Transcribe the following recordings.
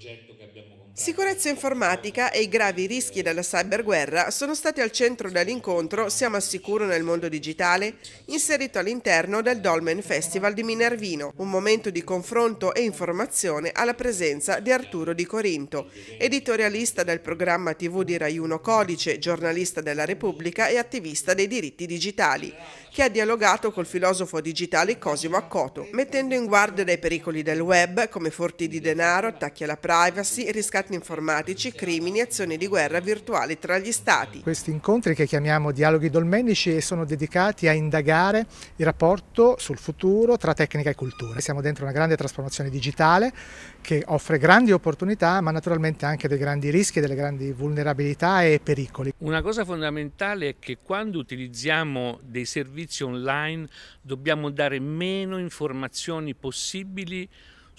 l'oggetto che abbiamo comprato. Sicurezza informatica e i gravi rischi della cyberguerra sono stati al centro dell'incontro Siamo al sicuro nel mondo digitale, inserito all'interno del Dolmen Festival di Minervino, un momento di confronto e informazione alla presenza di Arturo Di Corinto, editorialista del programma TV di Raiuno Codice, giornalista della Repubblica e attivista dei diritti digitali, che ha dialogato col filosofo digitale Cosimo Accoto, mettendo in guardia dai pericoli del web come furti di denaro, attacchi alla presenza, privacy, riscatti informatici, crimini, azioni di guerra virtuali tra gli Stati. Questi incontri che chiamiamo dialoghi dolmenici sono dedicati a indagare il rapporto sul futuro tra tecnica e cultura. Siamo dentro una grande trasformazione digitale che offre grandi opportunità ma naturalmente anche dei grandi rischi, delle grandi vulnerabilità e pericoli. Una cosa fondamentale è che quando utilizziamo dei servizi online dobbiamo dare meno informazioni possibili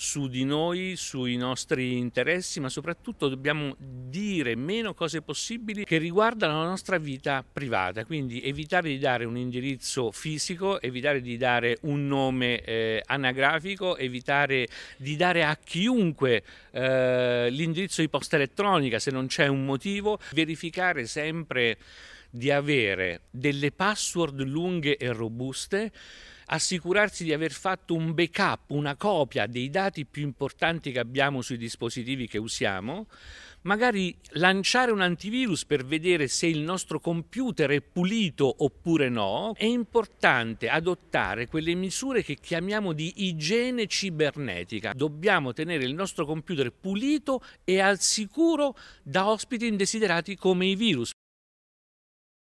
su di noi, sui nostri interessi, ma soprattutto dobbiamo dire meno cose possibili che riguardano la nostra vita privata, quindi evitare di dare un indirizzo fisico, evitare di dare un nome eh, anagrafico, evitare di dare a chiunque eh, l'indirizzo di posta elettronica se non c'è un motivo, verificare sempre di avere delle password lunghe e robuste, assicurarsi di aver fatto un backup, una copia dei dati più importanti che abbiamo sui dispositivi che usiamo, magari lanciare un antivirus per vedere se il nostro computer è pulito oppure no, è importante adottare quelle misure che chiamiamo di igiene cibernetica. Dobbiamo tenere il nostro computer pulito e al sicuro da ospiti indesiderati come i virus.